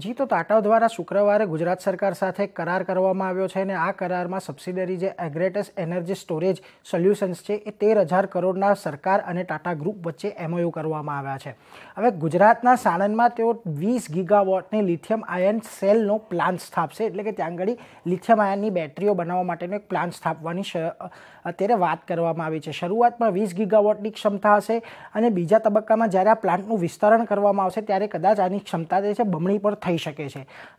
જી તો ટાટા દ્વારા શુક્રવારે ગુજરાત સરકાર સાથે કરાર કરવામાં આવ્યો છે અને આ કરારમાં સબસિડરી જે એગ્રેટસ એનર્જી સ્ટોરેજ સોલ્યુશન્સ છે એ તેર હજાર કરોડના સરકાર અને ટાટા ગ્રુપ વચ્ચે એમઓયુ કરવામાં આવ્યા છે હવે ગુજરાતના સાણંદમાં તેઓ વીસ ગીગાવોટની લિથિયમ આયન સેલનો પ્લાન્ટ સ્થાપશે એટલે કે ત્યાં આગળ લિથિયમ આયનની બેટરીઓ બનાવવા માટેનો એક પ્લાન્ટ સ્થાપવાની અત્યારે વાત કરવામાં આવી છે શરૂઆતમાં વીસ ગીગાવોટની ક્ષમતા હશે અને બીજા તબક્કામાં જ્યારે આ પ્લાન્ટનું વિસ્તરણ કરવામાં આવશે ત્યારે કદાચ આની ક્ષમતા જે છે બમણી પર થઈ શકે છે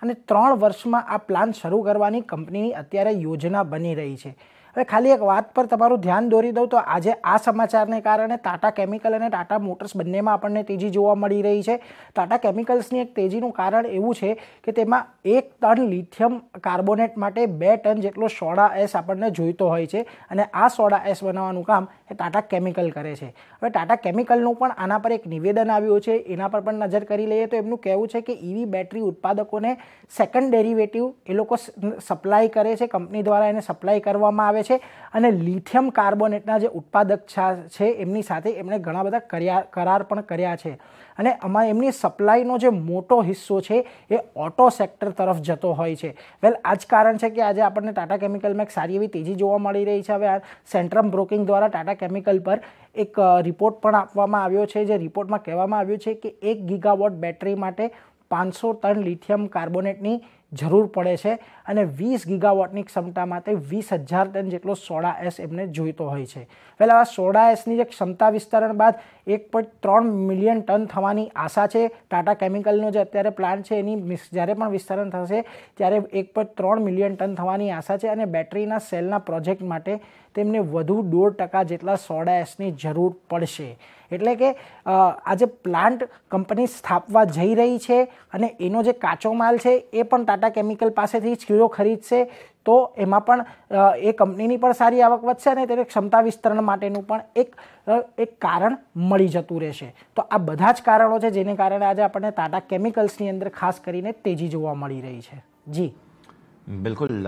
અને ત્રણ વર્ષમાં આ પ્લાન શરૂ કરવાની કંપનીની અત્યારે યોજના બની રહી છે હવે ખાલી એક વાત પર તમારું ધ્યાન દોરી દઉં તો આજે આ સમાચારને કારણે ટાટા કેમિકલ અને ટાટા મોટર્સ બંનેમાં આપણને તેજી જોવા મળી રહી છે ટાટા કેમિકલ્સની એક તેજીનું કારણ એવું છે કે તેમાં એક ટન લિથિયમ કાર્બોનેટ માટે બે ટન જેટલો સોડા એસ આપણને જોઈતો હોય છે અને આ સોડા એસ બનાવવાનું કામ એ ટાટા કેમિકલ કરે છે હવે ટાટા કેમિકલનું પણ આના પર એક નિવેદન આવ્યું છે એના પર પણ નજર કરી લઈએ તો એમનું કહેવું છે કે ઈવી બેટરી ઉત્પાદકોને સેકન્ડ ડેરિવેટિવ એ લોકો સપ્લાય કરે છે કંપની દ્વારા એને સપ્લાય કરવામાં આવે છે અને લિથિયમ કાર્બોનેટના જે ઉત્પાદક છે એમની સાથે એમણે ઘણા બધા કર્યા કરાર પણ કર્યા છે અને આમાં એમની સપ્લાયનો જે મોટો હિસ્સો છે એ ઓટો સેક્ટર તરફ જતો હોય છે વેલ આ જ કારણ છે કે આજે આપણને ટાટા કેમિકલમાં એક સારી એવી તેજી જોવા મળી રહી છે હવે આ સેન્ટ્રમ બ્રોકિંગ દ્વારા ટાટા કેમિકલ પર એક રિપોર્ટ પણ આપવામાં આવ્યો છે જે રિપોર્ટમાં કહેવામાં આવ્યું છે કે એક ગીગાવોટ બેટરી માટે પાંચસો ટન લિથિયમ કાર્બોનેટની જરૂર પડે છે અને વીસ ગીગાવોટની ક્ષમતા માટે વીસ હજાર ટન જેટલો સોડા એસ એમને જોઈતો હોય છે પહેલાં આ સોડા એસની જે ક્ષમતા વિસ્તરણ બાદ એક પોઈન્ટ ત્રણ મિલિયન ટન થવાની આશા છે ટાટા કેમિકલનો જે અત્યારે પ્લાન્ટ છે એની જ્યારે પણ વિસ્તરણ થશે ત્યારે એક પોઈન્ટ ત્રણ મિલિયન ટન થવાની આશા છે અને બેટરીના સેલના પ્રોજેક્ટ માટે તેમને વધુ દોઢ ટકા જેટલા સોડા એસની જરૂર પડશે એટલે કે આજે પ્લાન્ટ કંપની સ્થાપવા જઈ રહી છે અને એનો જે કાચો માલ છે એ પણ ટાટા ટાટા કેમિકલ પાસેથી શીરો ખરીદશે તો એમાં પણ એ કંપનીની પણ સારી આવક વધશે અને તેને ક્ષમતા વિસ્તરણ માટેનું પણ એક એક કારણ મળી જતું રહેશે તો આ બધા જ કારણો છે જેને કારણે આજે આપણને ટાટા કેમિકલ્સની અંદર ખાસ કરીને તેજી જોવા મળી રહી છે જી બિલકુલ